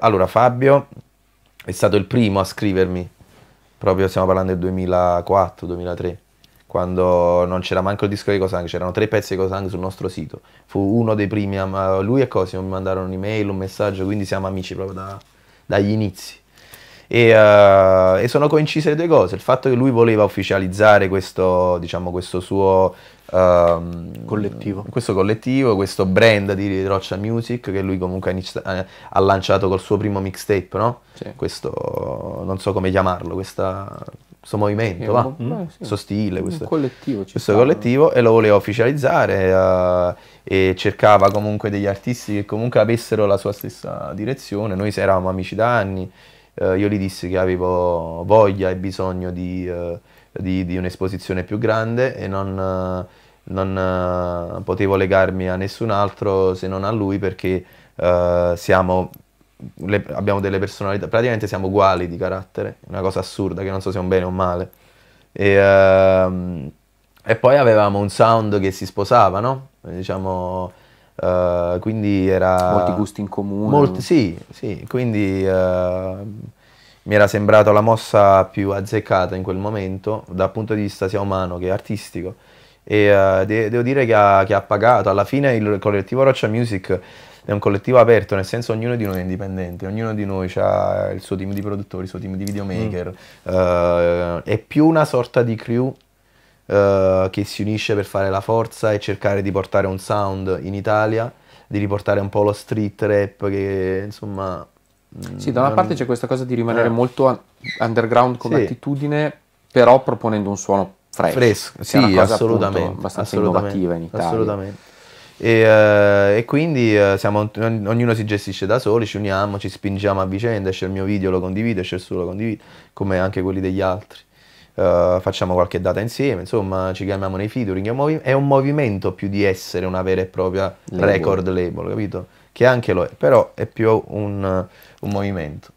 Allora Fabio è stato il primo a scrivermi, proprio stiamo parlando del 2004-2003, quando non c'era manco il disco di Cosang, c'erano tre pezzi di Cosang sul nostro sito. Fu uno dei primi, a, lui e Cosimo mi mandarono un'email, un messaggio, quindi siamo amici proprio da, dagli inizi. E, uh, e, sono coincise le due cose, il fatto che lui voleva ufficializzare questo, diciamo, questo suo uh, collettivo. Questo collettivo, questo brand di Roccia Music che lui comunque ha, inizi- eh, ha lanciato col suo primo mixtape, no? Sì. Questo, non so come chiamarlo, questa, questo movimento, va, po- mm? Eh, sì. stile, questo, collettivo, questo collettivo, e lo voleva ufficializzare uh, e cercava comunque degli artisti che comunque avessero la sua stessa direzione, noi eravamo amici da anni eh, io gli dissi che avevo voglia e bisogno di, eh, di, di un'esposizione più grande e non, eh, non eh, potevo legarmi a nessun altro se non a lui perché siamo le, abbiamo delle personalità, praticamente siamo uguali di carattere, una cosa assurda che non so se è un bene o un male. E, uh, e poi avevamo un sound che si sposava, no? Diciamo, uh, quindi era... Molti gusti in comune. Molti, sì, sì, quindi uh, mi era sembrata la mossa più azzeccata in quel momento, dal punto di vista sia umano che artistico. E uh, de devo dire che ha, che ha, pagato. Alla fine il collettivo Roccia Music è un collettivo aperto, nel senso ognuno di noi è indipendente, ognuno di noi ha il suo team di produttori, il suo team di videomaker. Mm. Uh, è più una sorta di crew Uh, che si unisce per fare la forza e cercare di portare un sound in Italia, di riportare un po' lo street rap che insomma Mm, sì, da una parte c'è questa cosa di rimanere eh. molto underground come sì. attitudine, però proponendo un suono fresco. fresco. Sì, cosa, assolutamente. Appunto, abbastanza assolutamente, in Italia. Assolutamente. E, uh, e quindi uh, siamo, ognuno si gestisce da soli, ci uniamo, ci spingiamo a vicenda, c'è il mio video, lo condivido, c'è il suo, lo condivido, come anche quelli degli altri uh, facciamo qualche data insieme, insomma ci chiamiamo nei featuring, è un, movimento più di essere una vera e propria label. record label, capito? Che anche lo è, però è più un, un movimento.